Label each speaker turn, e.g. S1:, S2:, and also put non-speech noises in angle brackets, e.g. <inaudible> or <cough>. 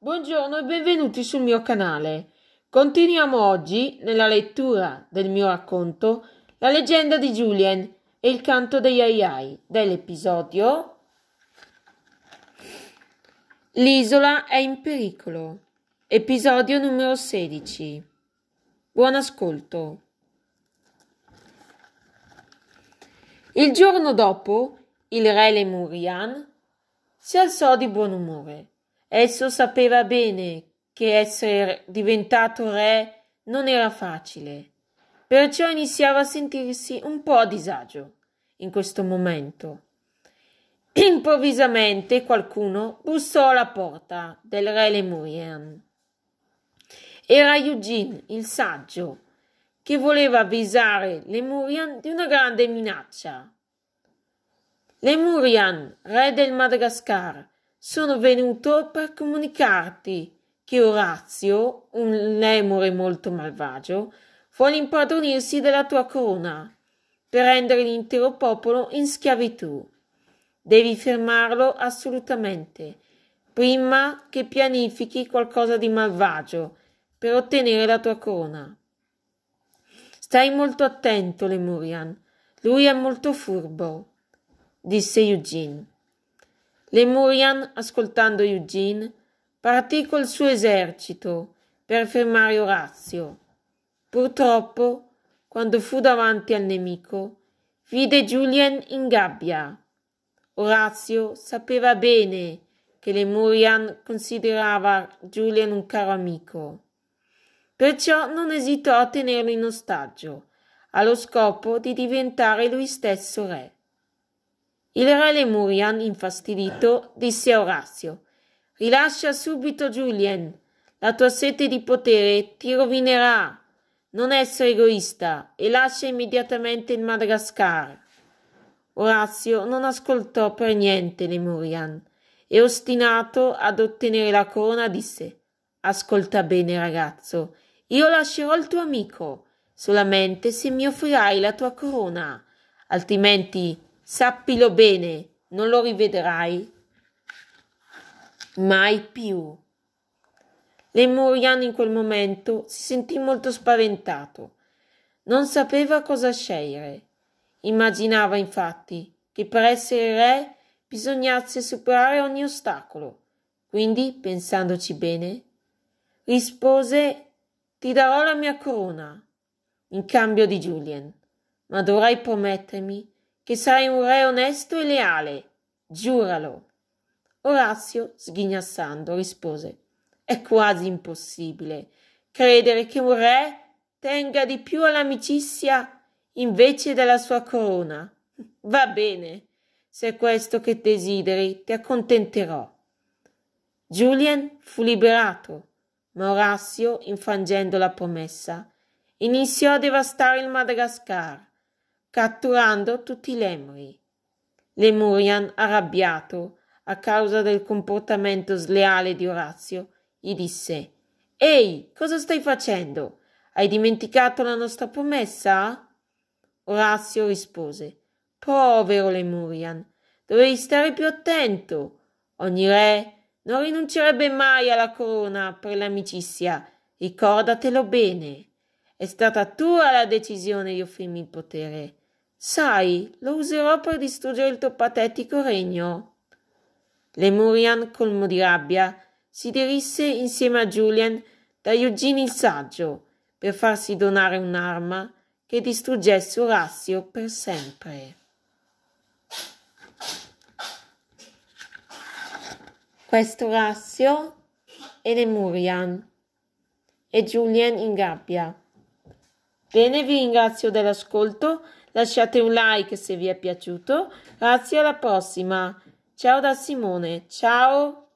S1: Buongiorno e benvenuti sul mio canale. Continuiamo oggi, nella lettura del mio racconto, la leggenda di Julien e il canto degli ai ai dell'episodio L'isola è in pericolo. Episodio numero 16. Buon ascolto. Il giorno dopo, il re Lemurian si alzò di buon umore Esso sapeva bene che essere diventato re non era facile, perciò iniziava a sentirsi un po' a disagio in questo momento. Improvvisamente qualcuno bussò alla porta del re Lemurian. Era Eugene, il saggio, che voleva avvisare Lemurian di una grande minaccia. Lemurian, re del Madagascar, sono venuto per comunicarti che Orazio, un lemore molto malvagio, vuole impadronirsi della tua corona per rendere l'intero popolo in schiavitù. Devi fermarlo assolutamente, prima che pianifichi qualcosa di malvagio per ottenere la tua corona. Stai molto attento, Lemurian. Lui è molto furbo, disse Eugene. Lemurian, ascoltando Eugene, partì col suo esercito per fermare Orazio. Purtroppo, quando fu davanti al nemico, vide Julien in gabbia. Orazio sapeva bene che Lemurian considerava Julien un caro amico. Perciò non esitò a tenerlo in ostaggio, allo scopo di diventare lui stesso re. Il re Lemurian, infastidito, disse a Orazio Rilascia subito Julien. La tua sete di potere ti rovinerà. Non essere egoista e lascia immediatamente il Madagascar. Orazio non ascoltò per niente Lemurian e ostinato ad ottenere la corona disse Ascolta bene ragazzo, io lascerò il tuo amico solamente se mi offrirai la tua corona, altrimenti Sappilo bene, non lo rivedrai mai più. Lemuriano in quel momento si sentì molto spaventato. Non sapeva cosa scegliere. Immaginava infatti che per essere re bisognasse superare ogni ostacolo. Quindi, pensandoci bene, rispose Ti darò la mia corona in cambio di Julien, ma dovrai promettermi che sarai un re onesto e leale. Giuralo. Orazio, sghignazzando, rispose È quasi impossibile credere che un re tenga di più all'amicizia invece della sua corona. <laughs> Va bene, se è questo che desideri, ti accontenterò. Julien fu liberato, ma Orazio, infrangendo la promessa, iniziò a devastare il Madagascar catturando tutti i lemuri. Lemurian, arrabbiato a causa del comportamento sleale di Orazio, gli disse Ehi, cosa stai facendo? Hai dimenticato la nostra promessa? Orazio rispose Povero Lemurian, dovevi stare più attento. Ogni re non rinuncerebbe mai alla corona per l'amicizia, ricordatelo bene. È stata tua la decisione di offrirmi il potere. Sai, lo userò per distruggere il tuo patetico regno. Lemurian, colmo di rabbia, si derisse insieme a Julian da Eugene il saggio per farsi donare un'arma che distruggesse Orazio per sempre. Questo Orazio e Lemurian e Julian in gabbia. Bene, vi ringrazio dell'ascolto, lasciate un like se vi è piaciuto, grazie alla prossima. Ciao da Simone, ciao!